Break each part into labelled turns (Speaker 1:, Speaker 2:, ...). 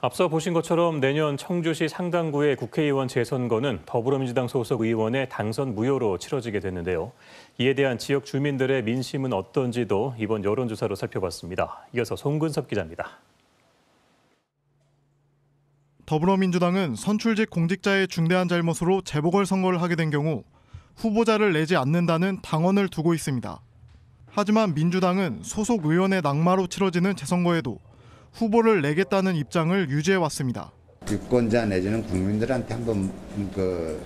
Speaker 1: 앞서 보신 것처럼 내년 청주시 상당구의 국회의원 재선거는 더불어민주당 소속 의원의 당선 무효로 치러지게 됐는데요. 이에 대한 지역 주민들의 민심은 어떤지도 이번 여론조사로 살펴봤습니다. 이어서 송근섭 기자입니다.
Speaker 2: 더불어민주당은 선출직 공직자의 중대한 잘못으로 재보궐선거를 하게 된 경우 후보자를 내지 않는다는 당원을 두고 있습니다. 하지만 민주당은 소속 의원의 낙마로 치러지는 재선거에도 후보를 내겠다는
Speaker 3: 입장을 유지해 왔습니다. 유권자 내지는 국민들한테 한번 그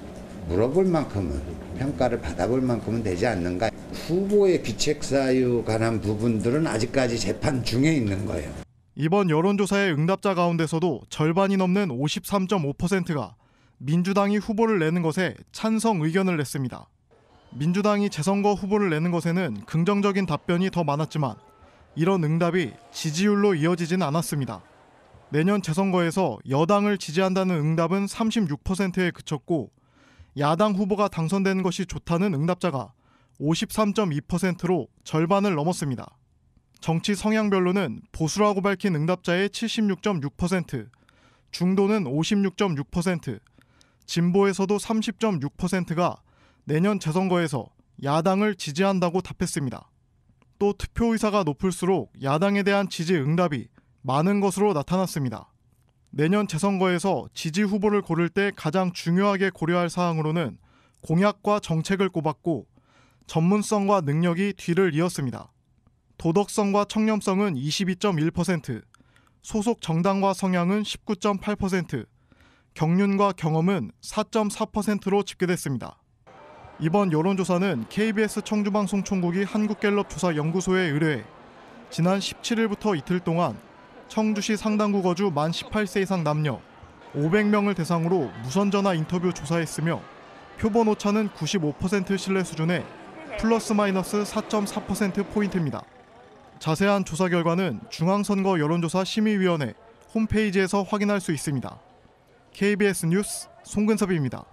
Speaker 3: 물어볼 만큼은 평가를 받아볼 만큼은 되지 않는가. 후보의 귀책 사유 관한 부분들은 아직까지 재판 중에 있는 거예요.
Speaker 2: 이번 여론조사의 응답자 가운데서도 절반이 넘는 53.5%가 민주당이 후보를 내는 것에 찬성 의견을 냈습니다. 민주당이 재선거 후보를 내는 것에는 긍정적인 답변이 더 많았지만 이런 응답이 지지율로 이어지진 않았습니다. 내년 재선거에서 여당을 지지한다는 응답은 36%에 그쳤고 야당 후보가 당선되는 것이 좋다는 응답자가 53.2%로 절반을 넘었습니다. 정치 성향별로는 보수라고 밝힌 응답자의 76.6%, 중도는 56.6%, 진보에서도 30.6%가 내년 재선거에서 야당을 지지한다고 답했습니다. 또 투표 의사가 높을수록 야당에 대한 지지 응답이 많은 것으로 나타났습니다. 내년 재선거에서 지지 후보를 고를 때 가장 중요하게 고려할 사항으로는 공약과 정책을 꼽았고 전문성과 능력이 뒤를 이었습니다. 도덕성과 청렴성은 22.1%, 소속 정당과 성향은 19.8%, 경륜과 경험은 4.4%로 집계됐습니다. 이번 여론조사는 KBS 청주방송 총국이 한국갤럽 조사 연구소에 의뢰해 지난 17일부터 이틀 동안 청주시 상당구 거주 만 18세 이상 남녀 500명을 대상으로 무선전화 인터뷰 조사했으며 표본 오차는 95% 신뢰 수준에 플러스 마이너스 4.4%포인트입니다. 자세한 조사 결과는 중앙선거 여론조사 심의위원회 홈페이지에서 확인할 수 있습니다. KBS 뉴스 송근섭입니다.